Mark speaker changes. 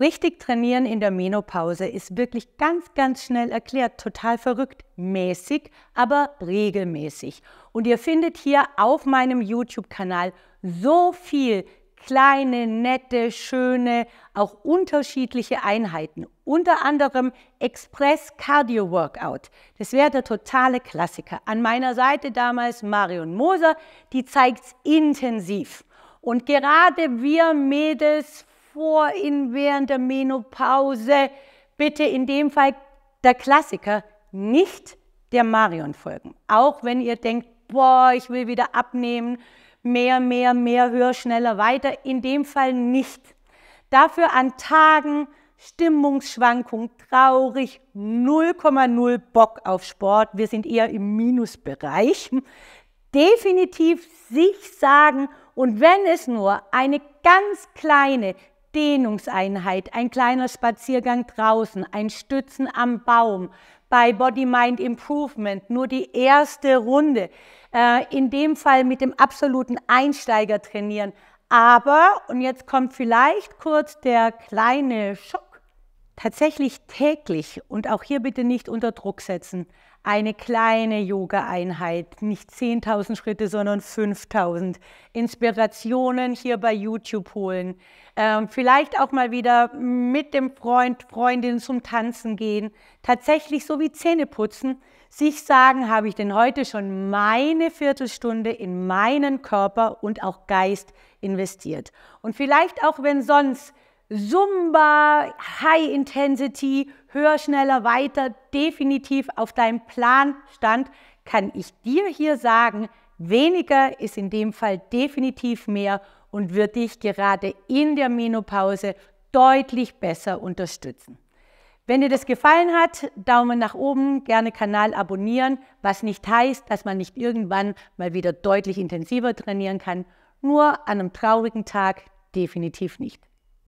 Speaker 1: Richtig trainieren in der Menopause ist wirklich ganz, ganz schnell erklärt. Total verrückt, mäßig, aber regelmäßig. Und ihr findet hier auf meinem YouTube-Kanal so viel kleine, nette, schöne, auch unterschiedliche Einheiten. Unter anderem Express Cardio Workout. Das wäre der totale Klassiker. An meiner Seite damals Marion Moser, die zeigt es intensiv. Und gerade wir Mädels vor in während der Menopause bitte in dem Fall der Klassiker, nicht der Marion folgen. Auch wenn ihr denkt, boah, ich will wieder abnehmen, mehr, mehr, mehr, höher, schneller, weiter. In dem Fall nicht. Dafür an Tagen Stimmungsschwankung, traurig, 0,0 Bock auf Sport. Wir sind eher im Minusbereich. Definitiv sich sagen und wenn es nur eine ganz kleine, Dehnungseinheit, ein kleiner Spaziergang draußen, ein Stützen am Baum, bei Body Mind Improvement, nur die erste Runde, äh, in dem Fall mit dem absoluten Einsteiger trainieren. Aber, und jetzt kommt vielleicht kurz der kleine Schock, tatsächlich täglich und auch hier bitte nicht unter Druck setzen, eine kleine Yoga-Einheit, nicht 10.000 Schritte, sondern 5.000. Inspirationen hier bei YouTube holen. Ähm, vielleicht auch mal wieder mit dem Freund, Freundin zum Tanzen gehen. Tatsächlich so wie Zähne putzen. Sich sagen, habe ich denn heute schon meine Viertelstunde in meinen Körper und auch Geist investiert. Und vielleicht auch, wenn sonst Zumba, High Intensity, höher, schneller, weiter, definitiv auf deinem Plan stand, kann ich dir hier sagen, weniger ist in dem Fall definitiv mehr und wird dich gerade in der Menopause deutlich besser unterstützen. Wenn dir das gefallen hat, Daumen nach oben, gerne Kanal abonnieren, was nicht heißt, dass man nicht irgendwann mal wieder deutlich intensiver trainieren kann, nur an einem traurigen Tag definitiv nicht.